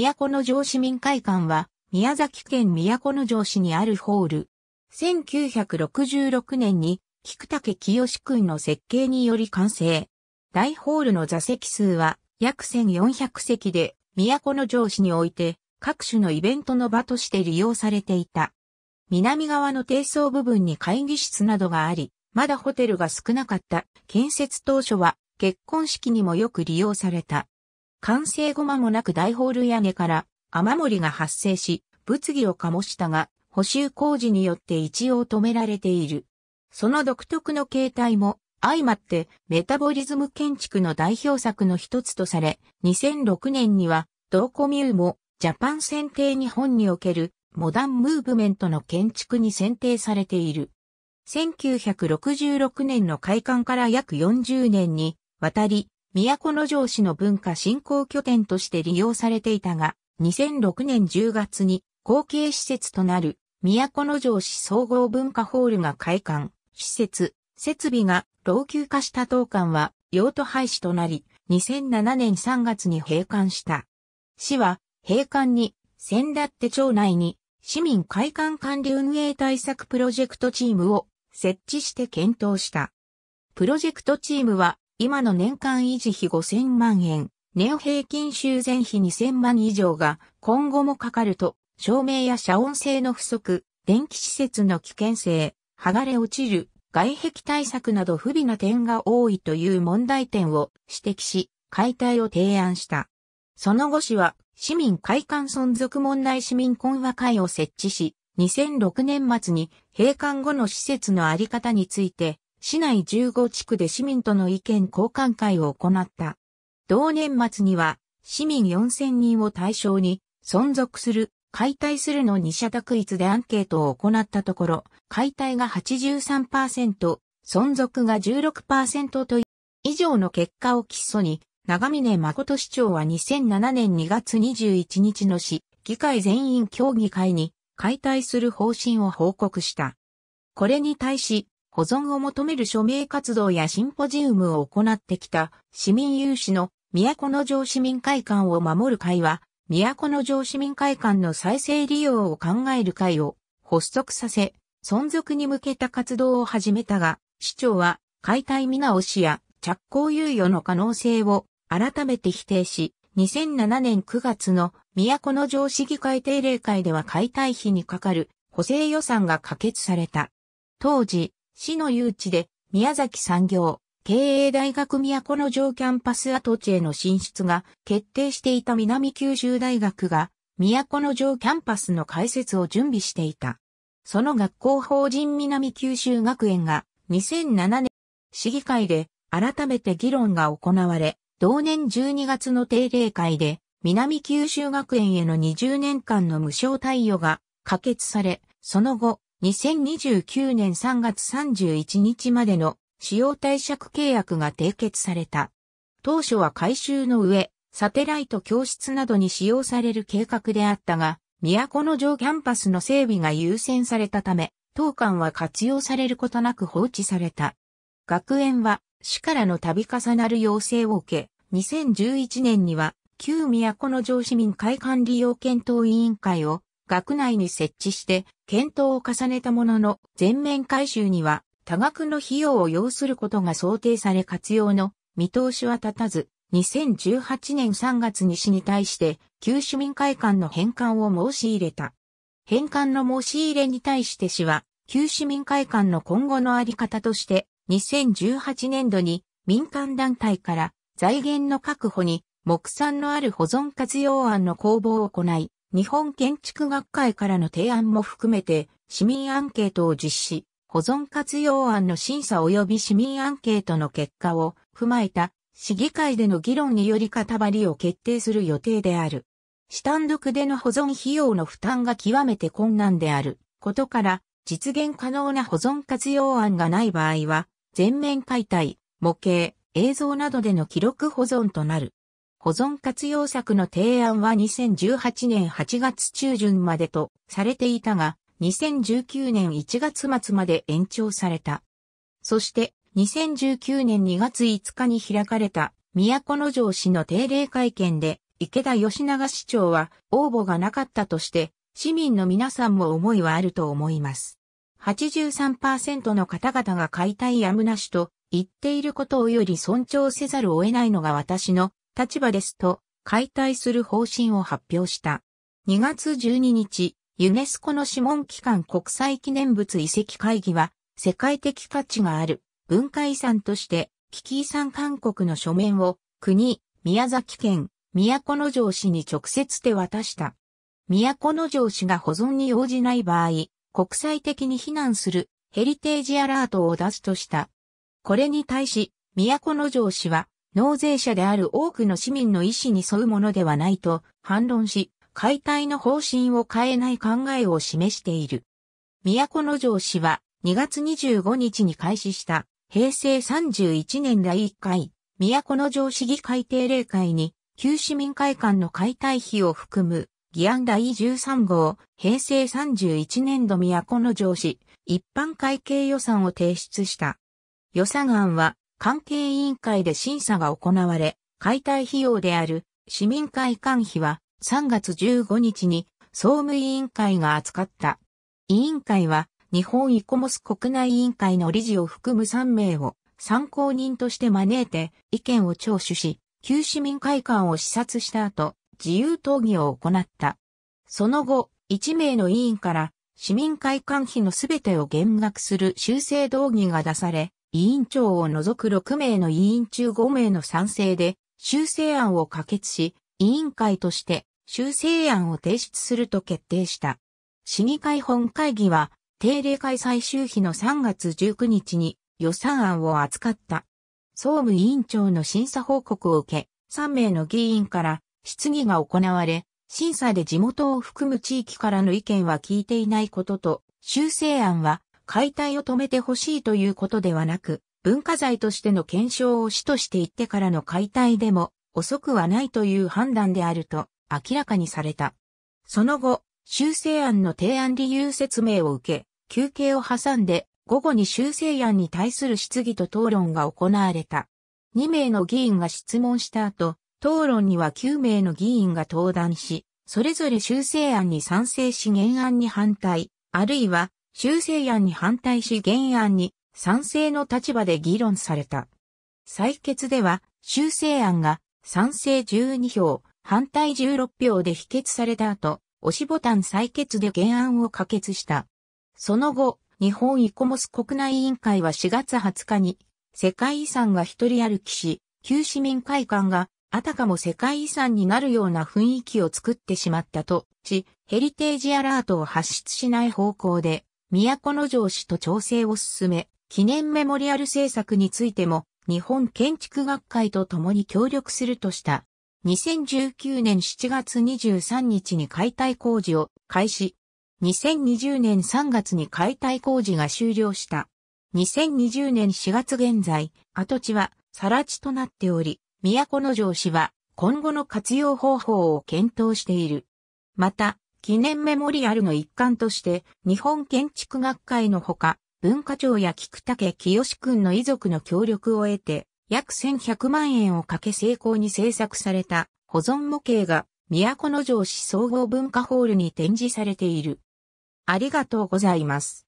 都城市民会館は、宮崎県都城市にあるホール。1966年に、菊竹清君の設計により完成。大ホールの座席数は約1400席で、都城市において各種のイベントの場として利用されていた。南側の低層部分に会議室などがあり、まだホテルが少なかった建設当初は結婚式にもよく利用された。完成後間もなく大ホール屋根から雨漏りが発生し、物議を醸したが、補修工事によって一応止められている。その独特の形態も相まってメタボリズム建築の代表作の一つとされ、2006年にはドーコミューもジャパン選定日本におけるモダンムーブメントの建築に選定されている。1966年の開館から約40年にわたり都城市の文化振興拠点として利用されていたが、2006年10月に後継施設となる都城市総合文化ホールが開館、施設、設備が老朽化した当館は用途廃止となり、2007年3月に閉館した。市は閉館に、先立って町内に市民会館管理運営対策プロジェクトチームを設置して検討した。プロジェクトチームは今の年間維持費5000万円、ネオ平均修繕費2000万以上が今後もかかると、照明や遮音性の不足、電気施設の危険性、剥がれ落ちる、外壁対策など不備な点が多いという問題点を指摘し、解体を提案した。その後市は、市民会館存続問題市民懇話会を設置し、2006年末に閉館後の施設のあり方について市内15地区で市民との意見交換会を行った。同年末には市民4000人を対象に存続する、解体するの二社択一でアンケートを行ったところ、解体が83%、存続が16%という以上の結果を基礎に、長峰誠市長は2007年2月21日の市、議会全員協議会に解体する方針を報告した。これに対し、保存を求める署名活動やシンポジウムを行ってきた市民有志の都城市民会館を守る会は、都城市民会館の再生利用を考える会を発足させ、存続に向けた活動を始めたが、市長は解体見直しや着工猶予の可能性を改めて否定し、2007年9月の都城市議会定例会では解体費にかかる補正予算が可決された。当時、市の誘致で、宮崎産業、経営大学都の城キャンパス跡地への進出が決定していた南九州大学が、都の城キャンパスの開設を準備していた。その学校法人南九州学園が2007年市議会で改めて議論が行われ、同年12月の定例会で南九州学園への20年間の無償貸与が可決され、その後、2029年3月31日までの使用貸借契約が締結された。当初は改修の上、サテライト教室などに使用される計画であったが、都城キャンパスの整備が優先されたため、当館は活用されることなく放置された。学園は市からの度重なる要請を受け、2011年には旧都城市民会館利用検討委員会を学内に設置して検討を重ねたものの全面改修には多額の費用を要することが想定され活用の見通しは立たず2018年3月に市に対して旧市民会館の返還を申し入れた。返還の申し入れに対して市は旧市民会館の今後のあり方として2018年度に民間団体から財源の確保に木産のある保存活用案の公募を行い、日本建築学会からの提案も含めて、市民アンケートを実施、保存活用案の審査及び市民アンケートの結果を踏まえた市議会での議論により固まりを決定する予定である。市単独での保存費用の負担が極めて困難であることから、実現可能な保存活用案がない場合は、全面解体、模型、映像などでの記録保存となる。保存活用策の提案は2018年8月中旬までとされていたが、2019年1月末まで延長された。そして、2019年2月5日に開かれた、都城市の定例会見で、池田吉永市長は応募がなかったとして、市民の皆さんも思いはあると思います。83%の方々が解体やむなしと言っていることをより尊重せざるを得ないのが私の立場ですと解体する方針を発表した。2月12日、ユネスコの諮問機関国際記念物遺跡会議は、世界的価値がある文化遺産として、危機遺産勧告の書面を国、宮崎県、都城市に直接手渡した。都城市が保存に応じない場合、国際的に非難するヘリテージアラートを出すとした。これに対し、都城市は納税者である多くの市民の意思に沿うものではないと反論し、解体の方針を変えない考えを示している。都の城市は2月25日に開始した平成31年第1回都の城市議会定例会に旧市民会館の解体費を含む議案第13号平成31年度都の城市一般会計予算を提出した。予算案は関係委員会で審査が行われ、解体費用である市民会館費は3月15日に総務委員会が扱った。委員会は日本イコモス国内委員会の理事を含む3名を参考人として招いて意見を聴取し、旧市民会館を視察した後、自由討議を行った。その後、1名の委員から市民会館費のすべてを減額する修正動議が出され、委員長を除く6名の委員中5名の賛成で、修正案を可決し、委員会として修正案を提出すると決定した。市議会本会議は、定例会最終日の3月19日に予算案を扱った。総務委員長の審査報告を受け、3名の議員から質疑が行われ、審査で地元を含む地域からの意見は聞いていないことと、修正案は解体を止めてほしいということではなく、文化財としての検証を主としていってからの解体でも遅くはないという判断であると明らかにされた。その後、修正案の提案理由説明を受け、休憩を挟んで午後に修正案に対する質疑と討論が行われた。2名の議員が質問した後、討論には9名の議員が登壇し、それぞれ修正案に賛成し原案に反対、あるいは修正案に反対し原案に賛成の立場で議論された。採決では修正案が賛成12票、反対16票で否決された後、押しボタン採決で原案を可決した。その後、日本イコモス国内委員会は4月20日に、世界遺産が一人歩きし、旧市民会館があたかも世界遺産になるような雰囲気を作ってしまったとし、ヘリテージアラートを発出しない方向で都城市と調整を進め、記念メモリアル政策についても、日本建築学会と共に協力するとした。2019年7月23日に解体工事を開始。2020年3月に解体工事が終了した。2020年4月現在、跡地は更地となっており、都城市は今後の活用方法を検討している。また、記念メモリアルの一環として、日本建築学会のほか、文化庁や菊竹清君の遺族の協力を得て、約1100万円をかけ成功に制作された保存模型が、都城市総合文化ホールに展示されている。ありがとうございます。